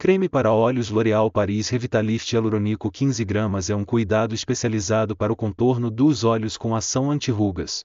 Creme para olhos L'Oréal Paris Revitalift Hialurônico 15 gramas é um cuidado especializado para o contorno dos olhos com ação anti-rugas.